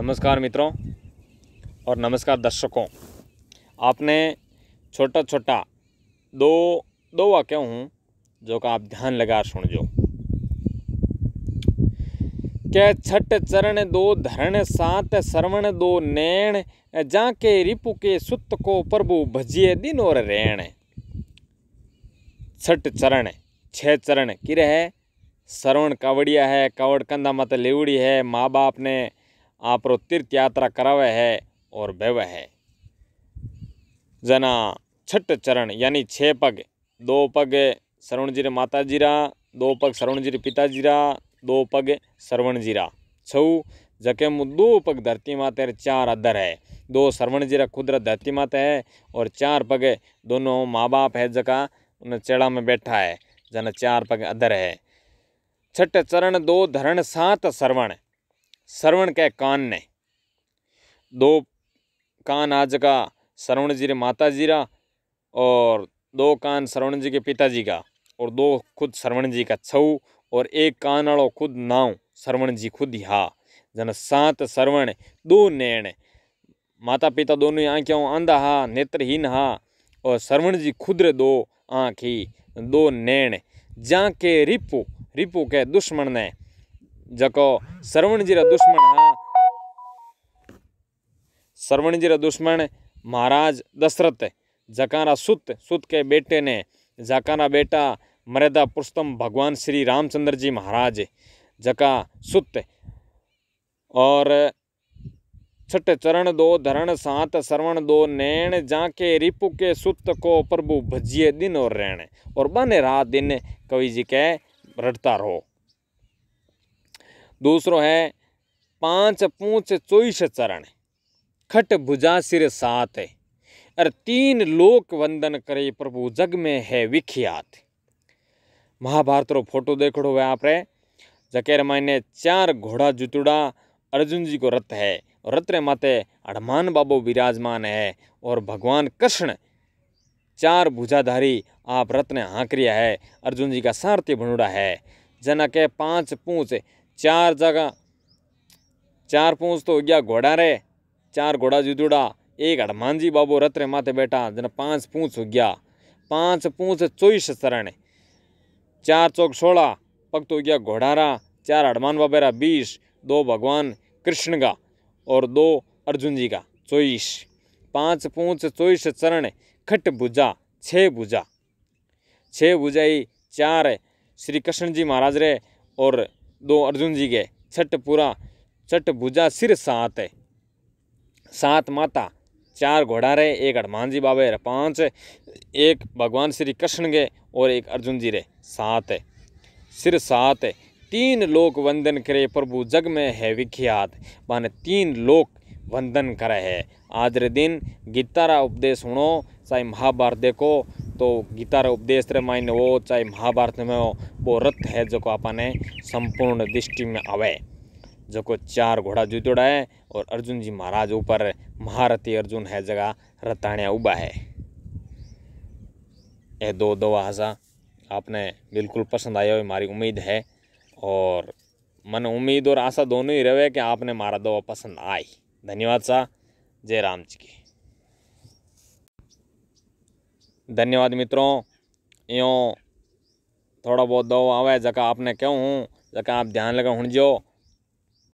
नमस्कार मित्रों और नमस्कार दर्शकों आपने छोटा छोटा दो दो वाक्य हूँ जो का आप ध्यान लगा सुन जो क्या छठ चरण दो धरण सात श्रवण दो नैण जा के रिपु के सुत को प्रभु भजिए दिन और रैण छठ चरण छह चरण किरे है श्रवण कावड़िया है कावड़ कंधा मत लेवड़ी है माँ बाप ने आप तीर्थ यात्रा करावे है और बेव है जना छठ चरण यानी छः पग दो पग सरवण जीरे माता जीरा दो पग सरवण जीरे पिता जीरा दो पग सरवण जीरा छऊ जके मु दो पग धरती माता चार अदर है दो सरवण जीरा खुदरा धरती माता है और चार पग दोनों माँ बाप है जका उन चेड़ा में बैठा है जना चार पग अदर है छठ चरण दो धरण सात सरवण श्रवण के कान ने दो कान आज का श्रवण जी रे माता जी रा और दो कान श्रवण जी के पिताजी का और दो खुद श्रवण जी का छऊ और एक कान आड़ो खुद नाव श्रवण जी खुद हा जन सात श्रवण दो नैण माता पिता दोनों आँखें आंधा हा नेत्रहीन हा और श्रवण जी खुद रे दो आँखी दो नैण जाके के रिपो के दुश्मन ने जको सरवण जी रा दुश्मन हा सरवण जी रा दुश्मन महाराज दशरथ जकारा सुत सुत के बेटे ने जकारा बेटा मर्यादा पुरुषोत्तम भगवान श्री रामचंद्र जी महाराज जका सुत और छठ चरण दो धरण सात श्रवण दो नैण जाके रिपु के सुत को प्रभु भजिए दिन और रहने और बने रात दिन कवि जी के रटता रहो दूसरो है पांच पूछ चौबीस चरण खट भुजा सिर सात और तीन लोक वंदन करे प्रभु जग में है विख्यात महाभारत रो फोटो देखो वे आप जकेर मायने चार घोड़ा जुतुड़ा अर्जुन जी को रथ है और माते हनुमान बाबू विराजमान है और भगवान कृष्ण चार भुजाधारी आप रत्न हाँक है अर्जुन जी का सारथी भनुड़ा है जना के पांच पूछ चार जगह चार पूछ तो हो गया घोड़ा रे चार घोड़ा जुदुड़ा एक हनुमान जी बाबू रत्र माथे बैठा जना पांच पूछ हो गया पांच पूछ चौबीस शरण चार चौक सोलह पग तो हो गया घोड़ा रा चार हनुमान बाबे रा बीस दो भगवान कृष्ण का और दो अर्जुन जी का चौबीस पांच पूछ चौबीस चरण खट भुजा छः भुजा छः भुजाई चार श्री कृष्ण जी महाराज रे और दो अर्जुन जी गए छठ पूरा छठ भुजा सिर सात है सात माता चार घोड़ा रहे एक हनुमान जी बाबा रहे पाँच एक भगवान श्री कृष्ण गए और एक अर्जुन जी रहे सात है सिर सात है तीन लोक वंदन करे प्रभु जग में है विख्यात माने तीन लोक वंदन करे है आज रे दिन गीता रा उपदेश सुनो चाहे महाभारत देखो तो गीता रे उपदेश मायने हो चाहे महाभारत में हो वो रथ है जो को आपने संपूर्ण दृष्टि में आवे जो को चार घोड़ा जुतोड़ा है और अर्जुन जी महाराज ऊपर महारथी अर्जुन है जगह रताण्या उबा है ये दो दो हासा आपने बिल्कुल पसंद आया हो हमारी उम्मीद है और मन उम्मीद और आशा दोनों ही रहे कि आपने मारा दवा पसंद आई धन्यवाद सा जय राम जी की धन्यवाद मित्रों यो थोड़ा बहुत दो आवे जका आपने कहूँ जका आप ध्यान लगा जो